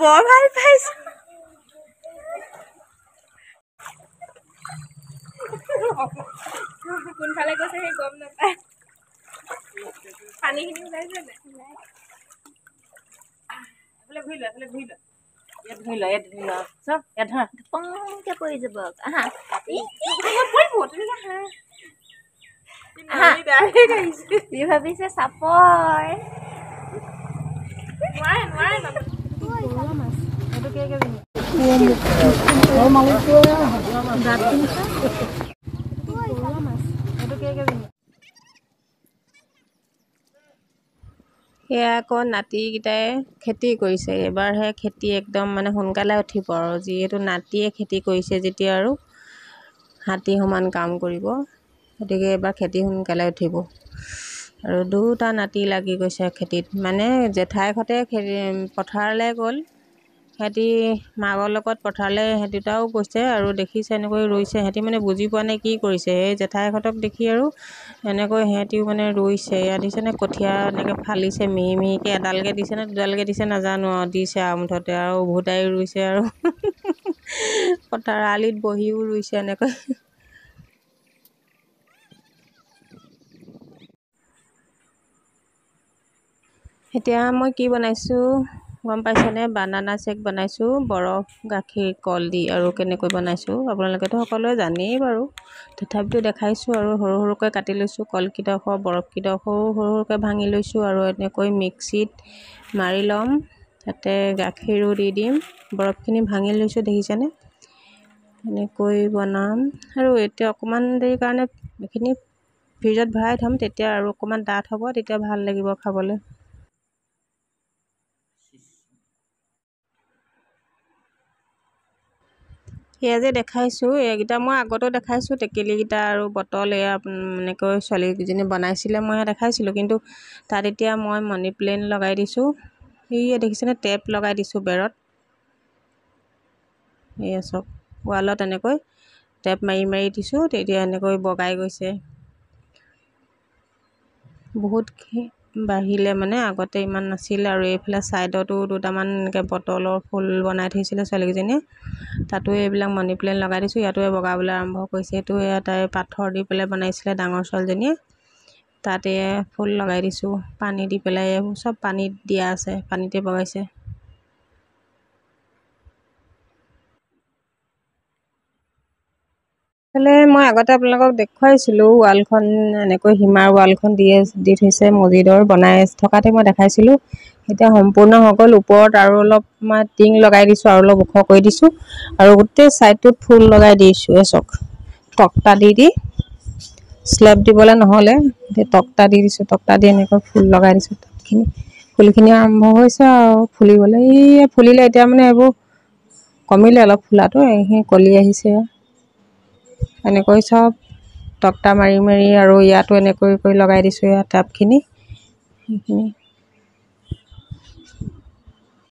বৰ ভাল পাইছো কোনফালে কৈছে সেই গম নাপায় পানীখিনি ওলাইছে নাই ঘূৰি লোৱা এফালে ঘূৰি লোৱা ভাবিছে চাপৰ সেয়া আকৌ নাতিকেইটাই খেতি কৰিছে এইবাৰহে খেতি একদম মানে সোনকালে উঠিব আৰু যিহেতু নাতিয়ে খেতি কৰিছে যেতিয়া আৰু হাতী সমান কাম কৰিব গতিকে এইবাৰ খেতি সোনকালে উঠিব আৰু দুটা নাতি লাগি গৈছে খেতিত মানে জেঠাইহঁতে খেতি পথাৰলৈ গ'ল সিহঁতি মাকৰ লগত পথাৰলৈ দুটাও গৈছে আৰু দেখিছে এনেকৈ ৰুইছে সিহঁতি মানে বুজি পোৱা নাই কি কৰিছে সেই জেঠাইহঁতক দেখি আৰু এনেকৈ সিহঁতিও মানে ৰুইছে ইয়াত দিছেনে কঠীয়া এনেকৈ ফালিছে মিহি মিহিকৈ এডালকৈ দিছেনে দুডালকৈ দিছে নাজানো আৰু দিছে আৰু মুঠতে আৰু উভতাই ৰুইছে আৰু পথাৰ আলিত বহিও ৰুইছে এনেকৈ এতিয়া মই কি বনাইছোঁ গম পাইছেনে বানানা শ্বেক বনাইছোঁ বৰফ গাখীৰ কল দি আৰু কেনেকৈ বনাইছোঁ আপোনালোকেতো সকলোৱে জানেই বাৰু তথাপিতো দেখাইছোঁ আৰু সৰু সৰুকৈ কাটি লৈছোঁ কলকেইডোখৰ বৰফকেইডোখৰো সৰু সৰুকৈ ভাঙি লৈছোঁ আৰু এনেকৈ মিক্সিত মাৰি ল'ম তাতে গাখীৰো দি দিম বৰফখিনি ভাঙি লৈছোঁ দেখিছেনে এনেকৈ বনাম আৰু এতিয়া অকণমান দেৰি কাৰণে এইখিনি ফ্ৰিজত ভৰাই থ'ম তেতিয়া আৰু অকণমান ডাঠ হ'ব তেতিয়া ভাল লাগিব খাবলৈ সেয়া যে দেখাইছোঁ এইকেইটা মই আগতেও দেখাইছোঁ টেকেলিকেইটা আৰু বটল এয়া এনেকৈ ছোৱালীকেইজনী বনাইছিলে মই সেয়া দেখাইছিলোঁ কিন্তু তাত এতিয়া মই মণি প্লেন লগাই দিছোঁ এইয়া দেখিছেনে টেপ লগাই দিছোঁ বেৰত এয়া চব ৱালত এনেকৈ টেপ মাৰি মাৰি দিছোঁ তেতিয়া এনেকৈ বগাই গৈছে বহুতখিনি বাঢ়িলে মানে আগতে ইমান নাছিল আৰু এইফালে ছাইডতো দুটামান এনেকৈ বটলৰ ফুল বনাই থৈছিলে ছোৱালীকেইজনীয়ে তাতো এইবিলাক মানি প্লেণ্ট লগাই দিছোঁ ইয়াতো বগাবলৈ আৰম্ভ কৰিছে এইটো এয়া তাই পাথৰ দি পেলাই বনাইছিলে ডাঙৰ ছোৱালীজনীয়ে তাতে ফুল লগাই দিছোঁ পানী দি পেলাই এইবোৰ চব পানীত দিয়া আছে পানীতে বগাইছে এইফালে মই আগতে আপোনালোকক দেখুৱাইছিলোঁ ৱালখন এনেকৈ সীমাৰ ৱালখন দিয়ে দি থৈছে মজিদৰ বনাই থকাতে মই দেখাইছিলোঁ এতিয়া সম্পূৰ্ণ হৈ গ'ল ওপৰত আৰু অলপ মই টিং লগাই দিছোঁ আৰু অলপ ওখ কৰি দিছোঁ আৰু গোটেই ছাইডটোত ফুল লগাই দিছোঁ এচক তক্তা দি দি শ্লেপ দিবলৈ নহ'লে তক্তা দি দিছোঁ তক্তা দি এনেকৈ ফুল লগাই দিছোঁ তাতখিনি ফুলখিনি আৰম্ভ হৈছে আৰু ফুলিবলৈ এই ফুলিলে এতিয়া মানে এইবোৰ কমিলে অলপ ফুলাটো এইখিনি কলি আহিছে এনেকৈ চব তক্তা মাৰি মাৰি আৰু ইয়াতো এনেকৈ কৰি লগাই দিছোঁ ইয়াত টাবখিনি সেইখিনি